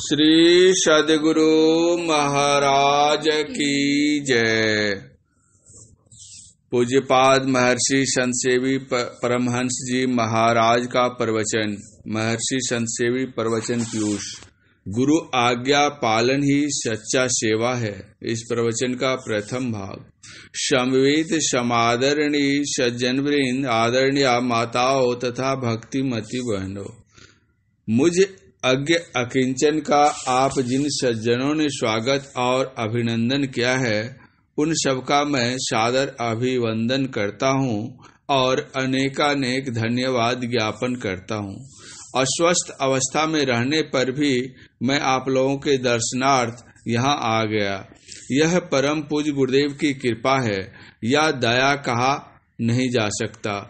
श्री सदगुरु महाराज की जय पूज्यपाद महर्षि संतसेवी परमहंस जी महाराज का प्रवचन महर्षि संतसेवी प्रवचन पीयूष गुरु आज्ञा पालन ही सच्चा सेवा है इस प्रवचन का प्रथम भाग समादरणी समादरणीय वृंद आदरणीय माताओं तथा भक्ति मती बहनों मुझे अज्ञ अकिंचन का आप जिन सज्जनों ने स्वागत और अभिनंदन किया है उन सबका मैं सादर अभिवंदन करता हूँ और अनेकानेक धन्यवाद ज्ञापन करता हूँ अस्वस्थ अवस्था में रहने पर भी मैं आप लोगों के दर्शनार्थ यहाँ आ गया यह परम पूज गुरुदेव की कृपा है या दया कहा नहीं जा सकता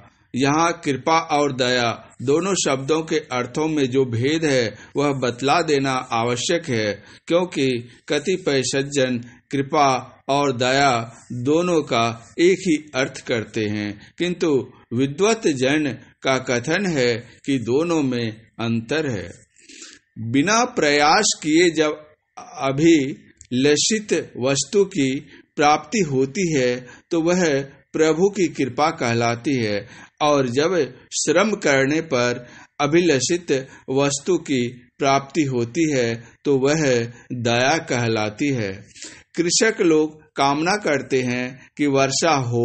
यहाँ कृपा और दया दोनों शब्दों के अर्थों में जो भेद है वह बतला देना आवश्यक है क्योंकि कतिपय सज्जन कृपा और दया दोनों का एक ही अर्थ करते हैं किंतु विद्वत जन का कथन है कि दोनों में अंतर है बिना प्रयास किए जब अभी लक्षित वस्तु की प्राप्ति होती है तो वह प्रभु की कृपा कहलाती है और जब श्रम करने पर अभिलषित वस्तु की प्राप्ति होती है तो वह दया कहलाती है कृषक लोग कामना करते हैं कि वर्षा हो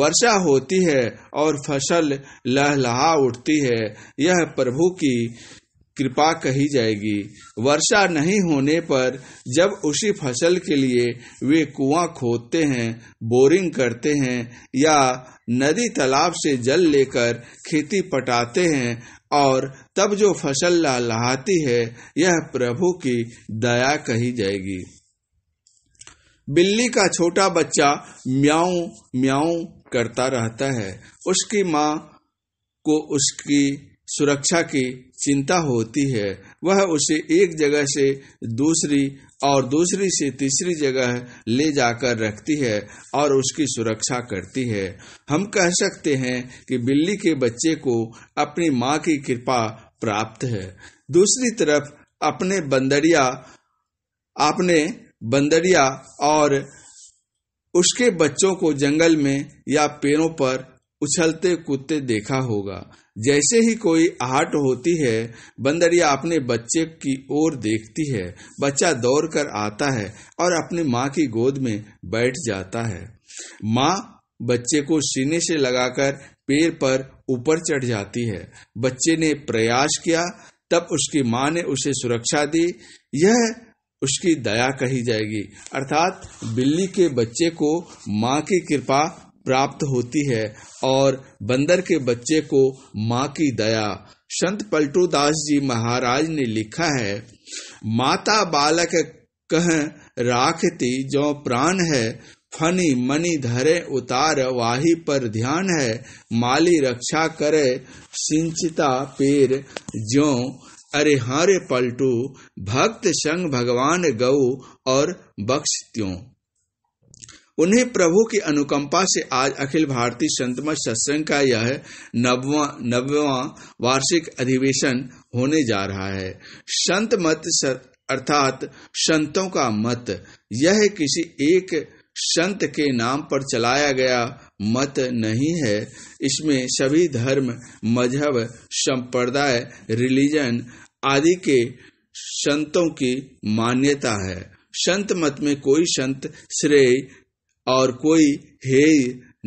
वर्षा होती है और फसल लहलहा उठती है यह प्रभु की कृपा कही जाएगी वर्षा नहीं होने पर जब उसी फसल के लिए वे कुआं खोदते हैं बोरिंग करते हैं या नदी तालाब से जल लेकर खेती पटाते हैं और तब जो फसल लहलाती है यह प्रभु की दया कही जाएगी बिल्ली का छोटा बच्चा म्याऊ म्याऊ करता रहता है उसकी माँ को उसकी सुरक्षा की चिंता होती है वह उसे एक जगह से दूसरी और दूसरी से तीसरी जगह ले जाकर रखती है और उसकी सुरक्षा करती है हम कह सकते हैं कि बिल्ली के बच्चे को अपनी माँ की कृपा प्राप्त है दूसरी तरफ अपने बंदरिया आपने बंदरिया और उसके बच्चों को जंगल में या पेड़ों पर उछलते कूदते देखा होगा जैसे ही कोई आहट होती है बंदरिया अपने बच्चे की ओर देखती है बच्चा दौड़ कर आता है और अपनी माँ की गोद में बैठ जाता है माँ बच्चे को सीने से लगाकर पेड़ पर ऊपर चढ़ जाती है बच्चे ने प्रयास किया तब उसकी माँ ने उसे सुरक्षा दी यह उसकी दया कही जाएगी अर्थात बिल्ली के बच्चे को माँ की कृपा प्राप्त होती है और बंदर के बच्चे को माँ की दया संत पलटू दास जी महाराज ने लिखा है माता बालक कह राखती जो प्राण है फनी मनी धरे उतार वाही पर ध्यान है माली रक्षा करे सिंचिता पेर जो अरे हरे हाँ पलटू भक्त संग भगवान गऊ और बख्श त्यों उन्हें प्रभु की अनुकंपा से आज अखिल भारतीय संतम सत्संग का यह नबवा वार्षिक अधिवेशन होने जा रहा है संत मत अर्थात संतों का मत यह किसी एक संत के नाम पर चलाया गया मत नहीं है इसमें सभी धर्म मजहब संप्रदाय रिलीजन आदि के संतों की मान्यता है संत मत में कोई संत श्रेय और कोई हेय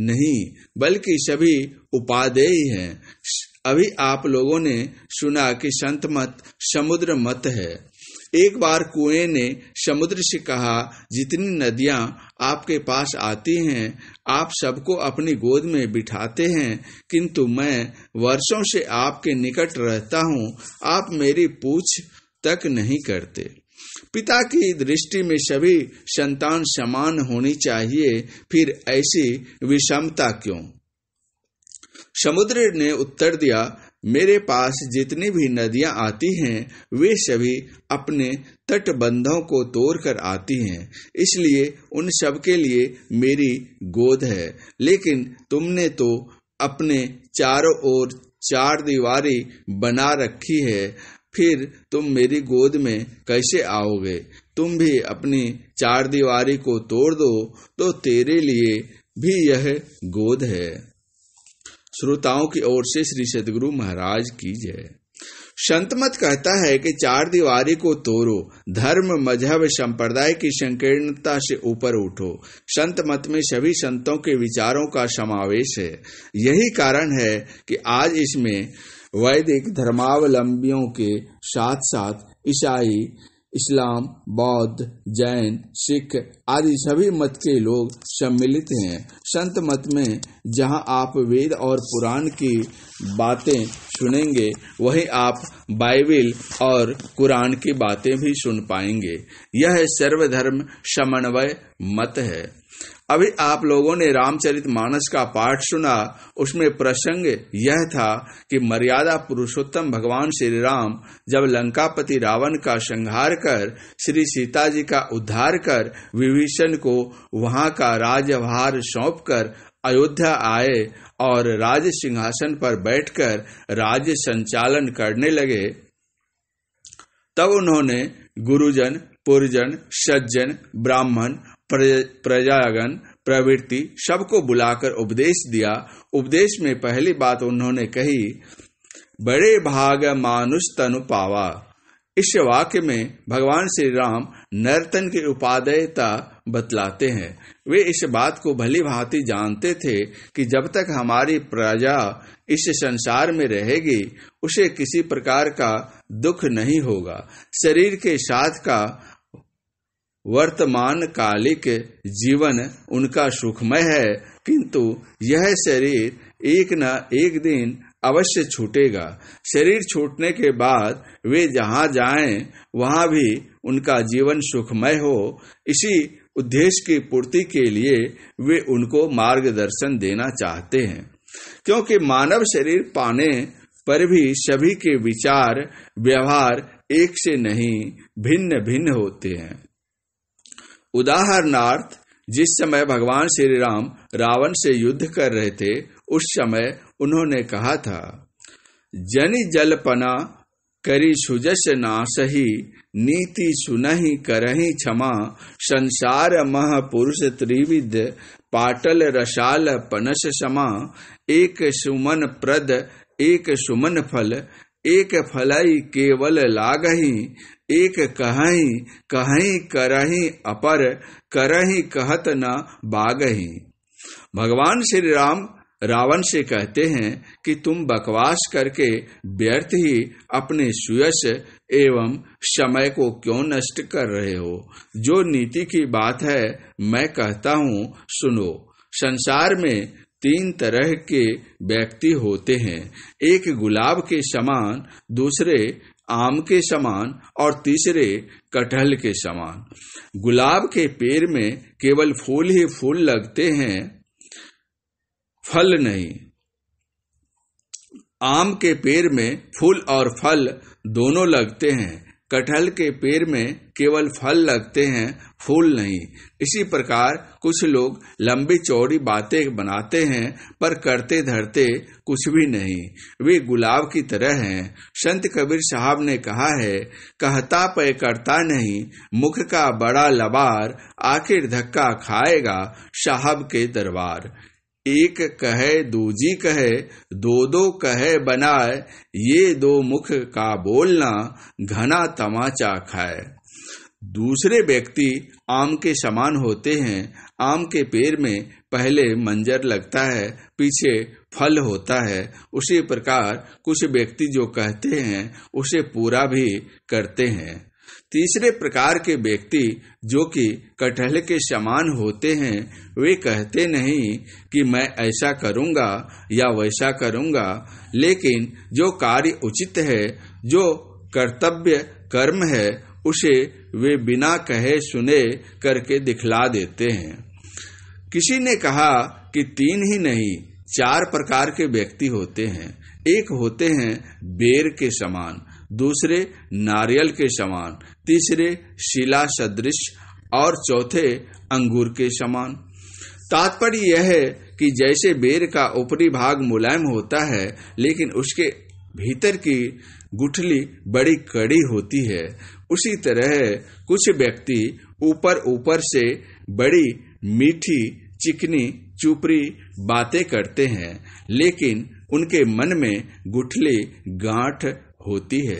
नहीं बल्कि सभी उपादेय हैं अभी आप लोगों ने सुना कि संत मत समुद्र मत है एक बार कुएं ने समुद्र से कहा जितनी नदियां आपके पास आती हैं आप सबको अपनी गोद में बिठाते हैं किंतु मैं वर्षों से आपके निकट रहता हूं आप मेरी पूछ तक नहीं करते पिता की दृष्टि में सभी संतान समान होनी चाहिए फिर ऐसी विषमता क्यों समुद्र ने उत्तर दिया मेरे पास जितनी भी नदियां आती हैं वे सभी अपने तटबंधों को तोड़कर आती हैं इसलिए उन सब के लिए मेरी गोद है लेकिन तुमने तो अपने चारों ओर चार दीवारी बना रखी है फिर तुम मेरी गोद में कैसे आओगे तुम भी अपनी चार दीवारी को तोड़ दो तो तेरे लिए भी यह गोद है श्रोताओं की ओर से श्री सदगुरु महाराज की जय संतमत कहता है कि चार दीवारी को तोड़ो धर्म मजहब संप्रदाय की संकीर्णता से ऊपर उठो संत मत में सभी संतों के विचारों का समावेश है यही कारण है कि आज इसमें वैदिक धर्मावलंबियों के साथ साथ ईसाई इस्लाम बौद्ध जैन सिख आदि सभी मत के लोग सम्मिलित हैं संत मत में जहां आप वेद और पुराण की बातें सुनेंगे वहीं आप बाइबिल और कुरान की बातें भी सुन पाएंगे यह सर्वधर्म समन्वय मत है अभी आप लोगों ने रामचरित मानस का पाठ सुना उसमें प्रसंग यह था कि मर्यादा पुरुषोत्तम भगवान श्री राम जब लंकापति रावण का संहार कर श्री सीता जी का उद्धार कर विभीषण को वहां का राजभार सौंप कर अयोध्या आए और राज सिंहासन पर बैठकर राज्य संचालन करने लगे तब उन्होंने गुरुजन पुरजन सज्जन ब्राह्मण प्रजागण प्रवृत्ति सबको बुलाकर उपदेश दिया उपदेश में पहली बात उन्होंने कही बड़े भाग मानुष तनु पावा इस वाक्य में भगवान श्री राम नर्तन की उपादेयता बतलाते हैं वे इस बात को भली भांति जानते थे कि जब तक हमारी प्रजा इस संसार में रहेगी उसे किसी प्रकार का दुख नहीं होगा शरीर के साथ का वर्तमान कालिक जीवन उनका सुखमय है किंतु यह शरीर एक न एक दिन अवश्य छूटेगा शरीर छूटने के बाद वे जहाँ जाएं वहाँ भी उनका जीवन सुखमय हो इसी उद्देश्य की पूर्ति के लिए वे उनको मार्गदर्शन देना चाहते हैं क्योंकि मानव शरीर पाने पर भी सभी के विचार व्यवहार एक से नहीं भिन्न भिन्न होते हैं उदाहरणार्थ जिस समय भगवान श्री राम रावण से युद्ध कर रहे थे उस समय उन्होंने कहा था जनि जलपना करी सुजस सही नीति सुनहि करही क्षमा संसार मह पुरुष त्रिविद पाटल रसाल पनस समा एक सुमन प्रद एक सुमन फल एक फलई केवल लागही एक कहीं कहीं करही अपर करही कहत न बागही भगवान श्री राम रावण से कहते हैं कि तुम बकवास करके व्यर्थ ही अपने सुयश एवं समय को क्यों नष्ट कर रहे हो जो नीति की बात है मैं कहता हूँ सुनो संसार में तीन तरह के व्यक्ति होते हैं एक गुलाब के समान दूसरे आम के समान और तीसरे कटहल के समान गुलाब के पेड़ में केवल फूल ही फूल लगते हैं फल नहीं आम के पेड़ में फूल और फल दोनों लगते हैं कटहल के पेड़ में केवल फल लगते हैं फूल नहीं इसी प्रकार कुछ लोग लंबी चौड़ी बातें बनाते हैं पर करते धरते कुछ भी नहीं वे गुलाब की तरह हैं संत कबीर साहब ने कहा है कहता पे करता नहीं मुख का बड़ा लबार आखिर धक्का खाएगा साहब के दरबार एक कहे दूजी कहे दो दो कहे बनाए ये दो मुख का बोलना घना तमाचा खाए दूसरे व्यक्ति आम के समान होते हैं आम के पेड़ में पहले मंजर लगता है पीछे फल होता है उसी प्रकार कुछ व्यक्ति जो कहते हैं उसे पूरा भी करते हैं तीसरे प्रकार के व्यक्ति जो कि कटहल के समान होते हैं वे कहते नहीं कि मैं ऐसा करूंगा या वैसा करूंगा लेकिन जो कार्य उचित है जो कर्तव्य कर्म है उसे वे बिना कहे सुने करके दिखला देते हैं किसी ने कहा कि तीन ही नहीं चार प्रकार के व्यक्ति होते हैं एक होते हैं बेर के समान दूसरे नारियल के समान तीसरे शिला सदृश और चौथे अंगूर के समान तात्पर्य यह है कि जैसे बेर का ऊपरी भाग मुलायम होता है लेकिन उसके भीतर की गुठली बड़ी कड़ी होती है उसी तरह कुछ व्यक्ति ऊपर ऊपर से बड़ी मीठी चिकनी चुपरी बातें करते हैं लेकिन उनके मन में गुठली गांठ होती है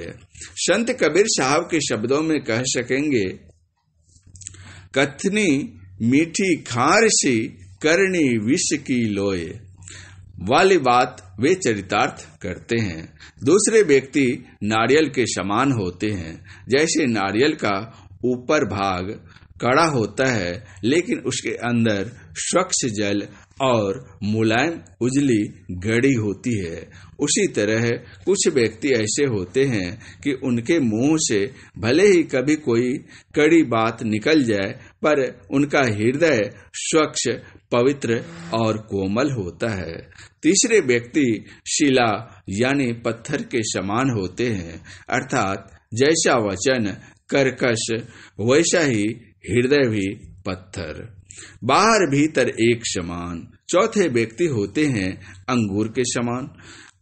संत कबीर साहब के शब्दों में कह सकेंगे कथनी मीठी खार सी करनी विष की लोय वाली बात वे चरितार्थ करते हैं दूसरे व्यक्ति नारियल के समान होते हैं जैसे नारियल का ऊपर भाग कड़ा होता है लेकिन उसके अंदर स्वच्छ जल और मुलायम उजली गड़ी होती है उसी तरह कुछ व्यक्ति ऐसे होते हैं कि उनके मुंह से भले ही कभी कोई कड़ी बात निकल जाए पर उनका हृदय स्वच्छ पवित्र और कोमल होता है तीसरे व्यक्ति शिला यानी पत्थर के समान होते हैं अर्थात जैसा वचन कर्कश वैसा ही हृदय भी पत्थर बाहर भीतर एक समान चौथे व्यक्ति होते हैं अंगूर के समान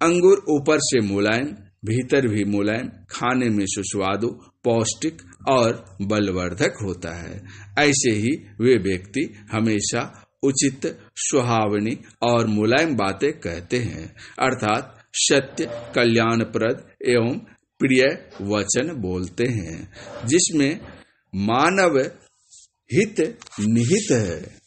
अंगूर ऊपर से मुलायम भीतर भी मुलायम खाने में सुस्वादु पौष्टिक और बलवर्धक होता है ऐसे ही वे व्यक्ति हमेशा उचित सुहावनी और मुलायम बातें कहते हैं अर्थात सत्य कल्याणप्रद एवं प्रिय वचन बोलते हैं जिसमें मानव हित निहित है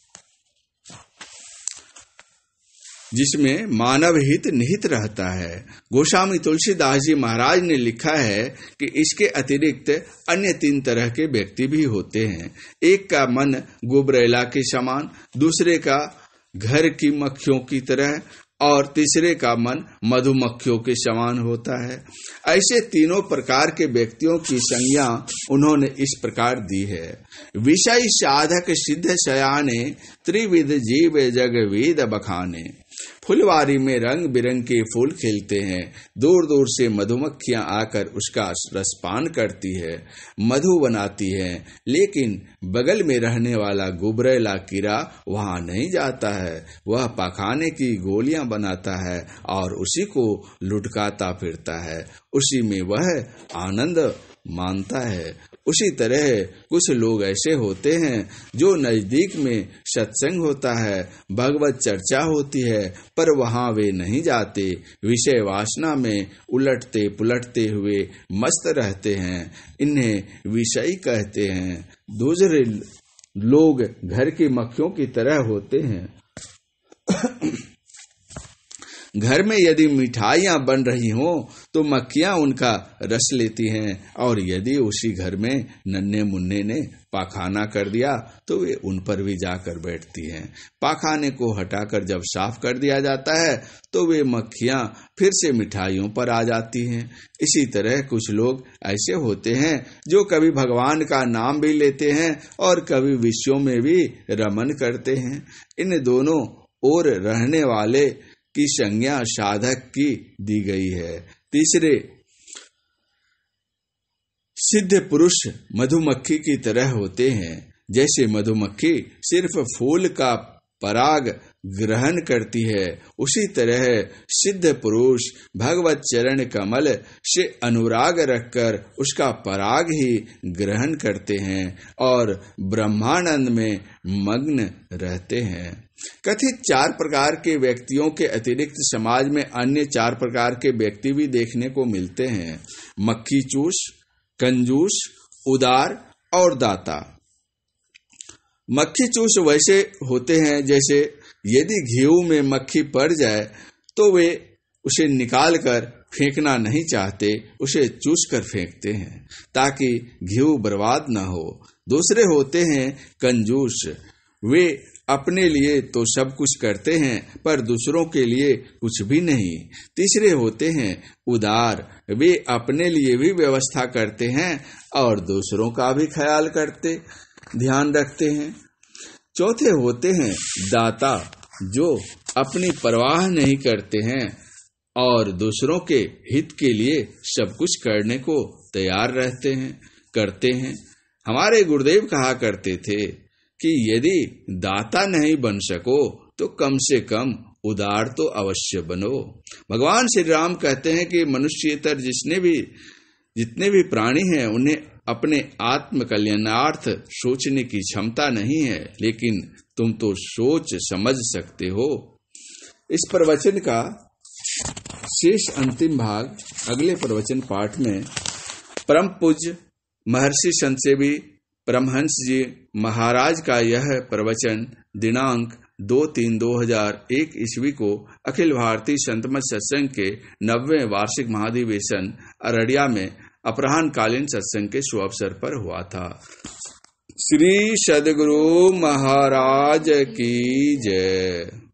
जिसमें मानव हित निहित रहता है गोस्वामी तुलसीदास जी महाराज ने लिखा है कि इसके अतिरिक्त अन्य तीन तरह के व्यक्ति भी होते हैं एक का मन गोबरेला के समान दूसरे का घर की मक्खियों की तरह और तीसरे का मन मधुमक्खियों के समान होता है ऐसे तीनों प्रकार के व्यक्तियों की संज्ञा उन्होंने इस प्रकार दी है विषय साधक सिद्ध सयाने त्रिविध जीव जगविद बखाने फुलवारी में रंग बिरंग के फूल खिलते हैं दूर दूर से मधुमक्खियां आकर उसका रसपान करती है मधु बनाती है लेकिन बगल में रहने वाला गुबरेला कीड़ा वहां नहीं जाता है वह पखाने की गोलियां बनाता है और उसी को लुटकाता फिरता है उसी में वह आनंद मानता है उसी तरह कुछ लोग ऐसे होते हैं जो नजदीक में सत्संग होता है भगवत चर्चा होती है पर वहां वे नहीं जाते विषय वासना में उलटते पुलटते हुए मस्त रहते हैं इन्हें विषय कहते हैं दूसरे लोग घर की मक्खियों की तरह होते हैं घर में यदि मिठाइयां बन रही हों तो मक्खियां उनका रस लेती हैं और यदि उसी घर में नन्हे मुन्ने ने पाखाना कर दिया तो वे उन पर भी जाकर बैठती हैं पाखाने को हटाकर जब साफ कर दिया जाता है तो वे मक्खियां फिर से मिठाइयों पर आ जाती हैं इसी तरह कुछ लोग ऐसे होते हैं जो कभी भगवान का नाम भी लेते हैं और कभी विषयों में भी रमन करते हैं इन दोनों और रहने वाले की संज्ञा साधक की दी गई है तीसरे सिद्ध पुरुष मधुमक्खी की तरह होते हैं जैसे मधुमक्खी सिर्फ फूल का पराग ग्रहण करती है उसी तरह सिद्ध पुरुष भगवत चरण कमल से अनुराग रखकर उसका पराग ही ग्रहण करते हैं और ब्रह्मानंद में मग्न रहते हैं कथित चार प्रकार के व्यक्तियों के अतिरिक्त समाज में अन्य चार प्रकार के व्यक्ति भी देखने को मिलते हैं मक्खी चूस कंजूस उदार और दाता मक्खी चूस वैसे होते हैं जैसे यदि घेऊ में मक्खी पड़ जाए तो वे उसे निकालकर फेंकना नहीं चाहते उसे चूस कर फेंकते हैं ताकि घीव बर्बाद न हो दूसरे होते हैं कंजूस वे अपने लिए तो सब कुछ करते हैं पर दूसरों के लिए कुछ भी नहीं तीसरे होते हैं उदार वे अपने लिए भी व्यवस्था करते हैं और दूसरों का भी ख्याल करते ध्यान रखते हैं चौथे होते हैं दाता जो अपनी परवाह नहीं करते हैं और दूसरों के हित के लिए सब कुछ करने को तैयार रहते हैं करते हैं हमारे गुरुदेव कहा करते थे कि यदि दाता नहीं बन सको तो कम से कम उदार तो अवश्य बनो भगवान श्री राम कहते हैं कि मनुष्यतर जिसने भी जितने भी प्राणी हैं उन्हें अपने आत्म कल्याणार्थ सोचने की क्षमता नहीं है लेकिन तुम तो सोच समझ सकते हो इस प्रवचन का शेष अंतिम भाग अगले प्रवचन पाठ में परम पूज्य महर्षि संसेवी परमहंस जी महाराज का यह प्रवचन दिनांक दो तीन दो हजार एक ईस्वी को अखिल भारतीय संतमत सत्संग के नब्बे वार्षिक महाधिवेशन अररिया में अपराहन कालीन सत्संग के शुभ अवसर पर हुआ था श्री सदगुरु महाराज की जय